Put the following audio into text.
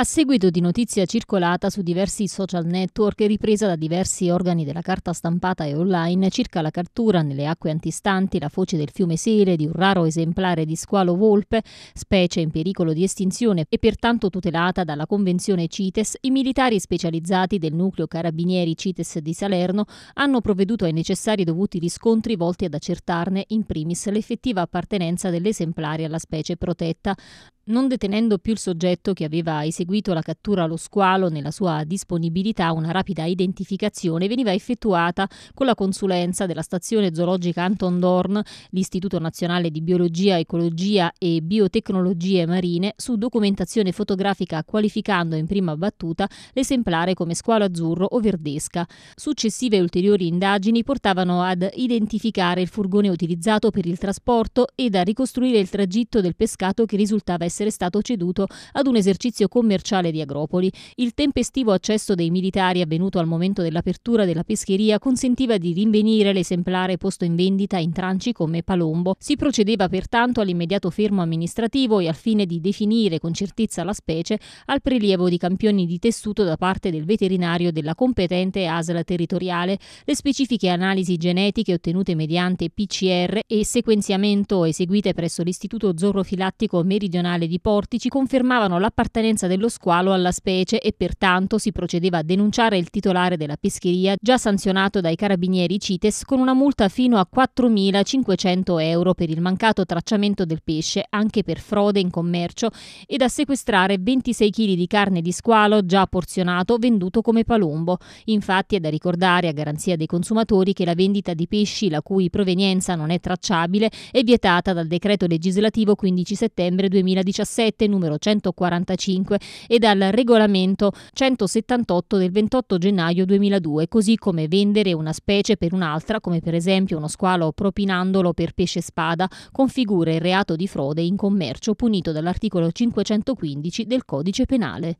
A seguito di notizia circolata su diversi social network e ripresa da diversi organi della carta stampata e online circa la cattura nelle acque antistanti la foce del fiume Sele di un raro esemplare di squalo volpe, specie in pericolo di estinzione e pertanto tutelata dalla Convenzione CITES, i militari specializzati del nucleo carabinieri CITES di Salerno hanno provveduto ai necessari dovuti riscontri volti ad accertarne in primis l'effettiva appartenenza dell'esemplare alla specie protetta non detenendo più il soggetto che aveva eseguito la cattura allo squalo nella sua disponibilità, una rapida identificazione veniva effettuata con la consulenza della stazione zoologica Anton Dorn, l'Istituto Nazionale di Biologia, Ecologia e Biotecnologie Marine, su documentazione fotografica qualificando in prima battuta l'esemplare come squalo azzurro o verdesca. Successive ulteriori indagini portavano ad identificare il furgone utilizzato per il trasporto ed a ricostruire il tragitto del pescato che risultava essere essere stato ceduto ad un esercizio commerciale di Agropoli. Il tempestivo accesso dei militari avvenuto al momento dell'apertura della pescheria consentiva di rinvenire l'esemplare posto in vendita in tranci come Palombo. Si procedeva pertanto all'immediato fermo amministrativo e al fine di definire con certezza la specie al prelievo di campioni di tessuto da parte del veterinario della competente ASL territoriale. Le specifiche analisi genetiche ottenute mediante PCR e sequenziamento eseguite presso l'Istituto Zorrofilattico Meridionale di portici confermavano l'appartenenza dello squalo alla specie e pertanto si procedeva a denunciare il titolare della pescheria, già sanzionato dai carabinieri CITES con una multa fino a 4.500 euro per il mancato tracciamento del pesce, anche per frode in commercio, ed a sequestrare 26 kg di carne di squalo già porzionato venduto come palombo. Infatti è da ricordare a garanzia dei consumatori che la vendita di pesci la cui provenienza non è tracciabile è vietata dal decreto legislativo 15 settembre 2019 2017 numero 145 e dal regolamento 178 del 28 gennaio 2002, così come vendere una specie per un'altra, come per esempio uno squalo propinandolo per pesce spada, configura il reato di frode in commercio punito dall'articolo 515 del codice penale.